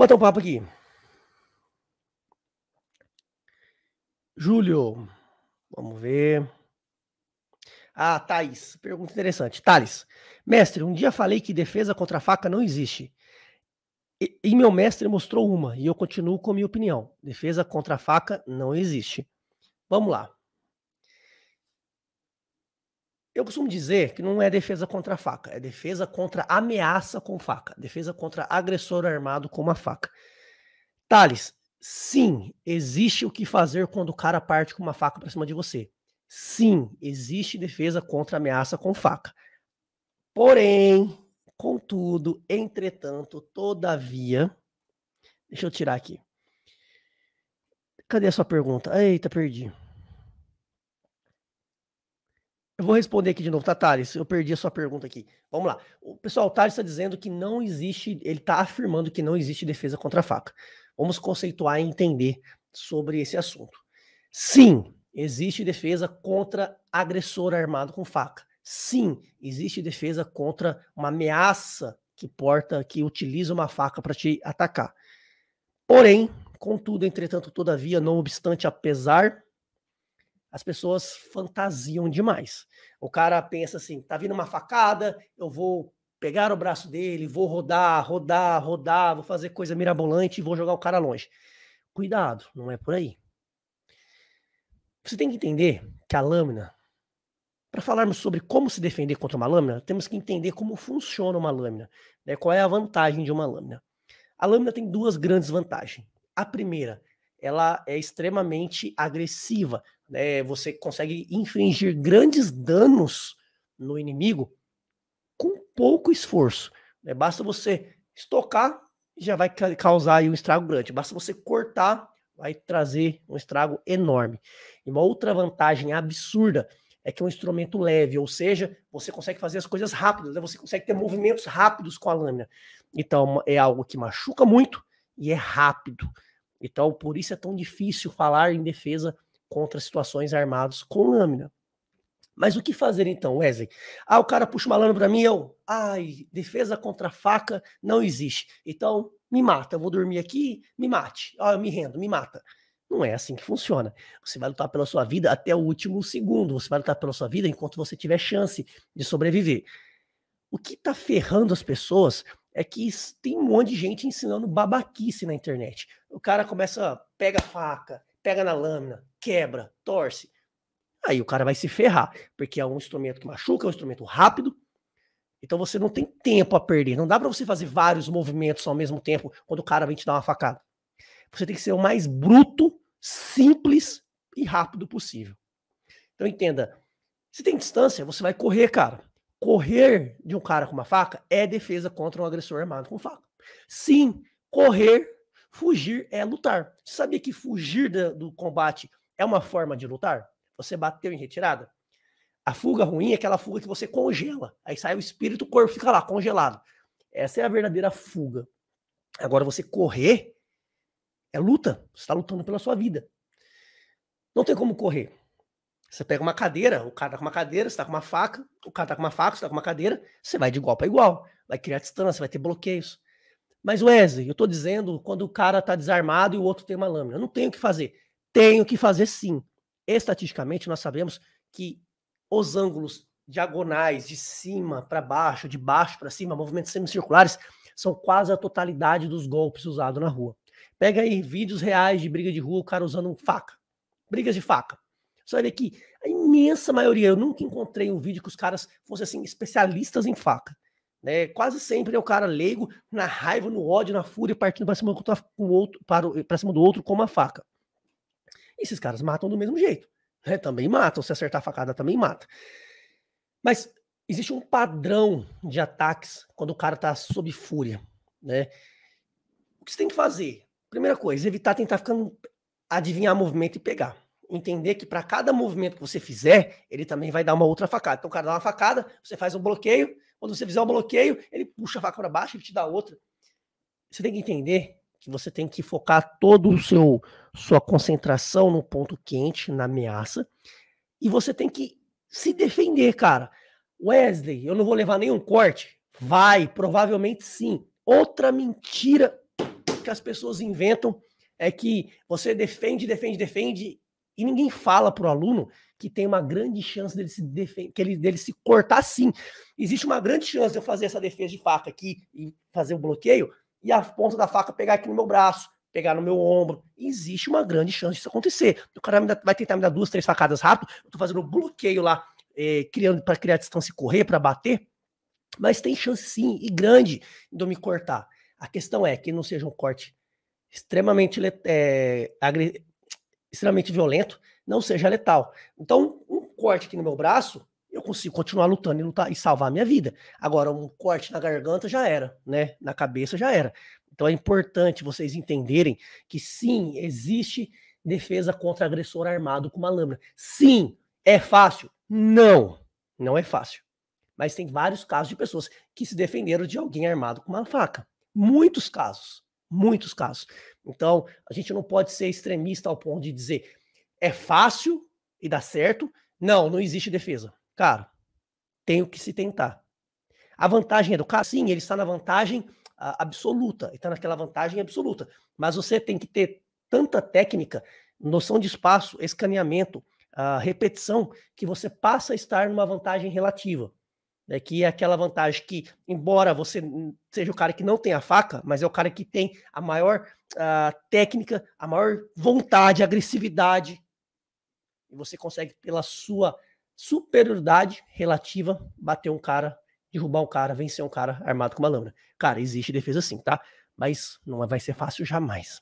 bater um papo aqui. Júlio, vamos ver. Ah, Thaís, pergunta interessante. Thales, mestre, um dia falei que defesa contra a faca não existe. E, e meu mestre mostrou uma, e eu continuo com minha opinião. Defesa contra a faca não existe. Vamos lá. Eu costumo dizer que não é defesa contra a faca, é defesa contra ameaça com faca, defesa contra agressor armado com uma faca. Thales, sim, existe o que fazer quando o cara parte com uma faca para cima de você. Sim, existe defesa contra ameaça com faca. Porém, contudo, entretanto, todavia. Deixa eu tirar aqui. Cadê a sua pergunta? Eita, perdi. Eu vou responder aqui de novo, tá, Thales? Eu perdi a sua pergunta aqui. Vamos lá. O pessoal, o Thales está dizendo que não existe, ele está afirmando que não existe defesa contra a faca. Vamos conceituar e entender sobre esse assunto. Sim, existe defesa contra agressor armado com faca. Sim, existe defesa contra uma ameaça que porta, que utiliza uma faca para te atacar. Porém, contudo, entretanto, todavia, não obstante, apesar as pessoas fantasiam demais. O cara pensa assim: tá vindo uma facada, eu vou pegar o braço dele, vou rodar, rodar, rodar, vou fazer coisa mirabolante e vou jogar o cara longe. Cuidado, não é por aí. Você tem que entender que a lâmina, para falarmos sobre como se defender contra uma lâmina, temos que entender como funciona uma lâmina, né? qual é a vantagem de uma lâmina. A lâmina tem duas grandes vantagens. A primeira, ela é extremamente agressiva, né, você consegue infringir grandes danos no inimigo com pouco esforço. Né? Basta você estocar, já vai causar um estrago grande. Basta você cortar, vai trazer um estrago enorme. E uma outra vantagem absurda é que é um instrumento leve, ou seja, você consegue fazer as coisas rápidas, né? você consegue ter movimentos rápidos com a lâmina. Então, é, é algo que machuca muito e é rápido. Então, por isso é tão difícil falar em defesa contra situações armados com lâmina. Mas o que fazer então, Wesley? Ah, o cara puxa uma lâmina para mim, eu, ai, defesa contra faca não existe. Então, me mata, eu vou dormir aqui, me mate. Ah, eu me rendo, me mata. Não é assim que funciona. Você vai lutar pela sua vida até o último segundo. Você vai lutar pela sua vida enquanto você tiver chance de sobreviver. O que está ferrando as pessoas é que tem um monte de gente ensinando babaquice na internet. O cara começa, pega a faca, pega na lâmina, quebra, torce. Aí o cara vai se ferrar, porque é um instrumento que machuca, é um instrumento rápido. Então você não tem tempo a perder. Não dá para você fazer vários movimentos ao mesmo tempo quando o cara vem te dar uma facada. Você tem que ser o mais bruto, simples e rápido possível. Então entenda, se tem distância, você vai correr, cara. Correr de um cara com uma faca é defesa contra um agressor armado com faca. Sim, correr, fugir é lutar. Você sabia que fugir do combate é uma forma de lutar? Você bateu em retirada? A fuga ruim é aquela fuga que você congela. Aí sai o espírito, o corpo fica lá, congelado. Essa é a verdadeira fuga. Agora, você correr é luta. Você está lutando pela sua vida. Não tem como correr. Você pega uma cadeira, o cara tá com uma cadeira, você tá com uma faca, o cara tá com uma faca, você tá com uma cadeira, você vai de igual para igual. Vai criar distância, vai ter bloqueios. Mas, Wesley, eu tô dizendo quando o cara tá desarmado e o outro tem uma lâmina. Eu não tenho o que fazer. Tenho que fazer sim. Estatisticamente, nós sabemos que os ângulos diagonais, de cima para baixo, de baixo para cima, movimentos semicirculares, são quase a totalidade dos golpes usados na rua. Pega aí vídeos reais de briga de rua, o cara usando faca. Brigas de faca. Só ver que a imensa maioria, eu nunca encontrei um vídeo que os caras fossem assim, especialistas em faca. Né? Quase sempre é o cara leigo, na raiva, no ódio, na fúria, partindo para cima, do outro, para cima do outro com uma faca. E esses caras matam do mesmo jeito. Né? Também matam, se acertar a facada também mata. Mas existe um padrão de ataques quando o cara tá sob fúria, né? O que você tem que fazer? Primeira coisa, evitar tentar ficando adivinhar movimento e pegar. Entender que para cada movimento que você fizer, ele também vai dar uma outra facada. Então o cara dá uma facada, você faz um bloqueio, quando você fizer o um bloqueio, ele puxa a faca para baixo, e te dá outra. Você tem que entender que você tem que focar todo o seu sua concentração no ponto quente, na ameaça, e você tem que se defender, cara. Wesley, eu não vou levar nenhum corte. Vai, provavelmente sim. Outra mentira que as pessoas inventam é que você defende, defende, defende e ninguém fala pro aluno que tem uma grande chance dele se defender, que ele dele se cortar sim. Existe uma grande chance de eu fazer essa defesa de faca aqui e fazer o bloqueio e a ponta da faca pegar aqui no meu braço, pegar no meu ombro. Existe uma grande chance disso acontecer. O cara vai tentar me dar duas, três facadas rápido, eu tô fazendo bloqueio lá, eh, criando para criar distância e correr, para bater. Mas tem chance sim, e grande, de eu me cortar. A questão é que não seja um corte extremamente, é, eh, agri... extremamente violento, não seja letal. Então, um corte aqui no meu braço eu consigo continuar lutando e lutar e salvar a minha vida. Agora, um corte na garganta já era, né? Na cabeça já era. Então é importante vocês entenderem que sim, existe defesa contra agressor armado com uma lâmina. Sim, é fácil? Não, não é fácil. Mas tem vários casos de pessoas que se defenderam de alguém armado com uma faca. Muitos casos, muitos casos. Então, a gente não pode ser extremista ao ponto de dizer é fácil e dá certo. Não, não existe defesa cara, tenho que se tentar. A vantagem é do cara, sim, ele está na vantagem uh, absoluta, ele está naquela vantagem absoluta, mas você tem que ter tanta técnica, noção de espaço, escaneamento, uh, repetição, que você passa a estar numa vantagem relativa. Né, que é aquela vantagem que, embora você seja o cara que não tem a faca, mas é o cara que tem a maior uh, técnica, a maior vontade, agressividade, e você consegue, pela sua superioridade relativa, bater um cara, derrubar um cara, vencer um cara armado com uma lâmina. Cara, existe defesa sim, tá? Mas não vai ser fácil jamais.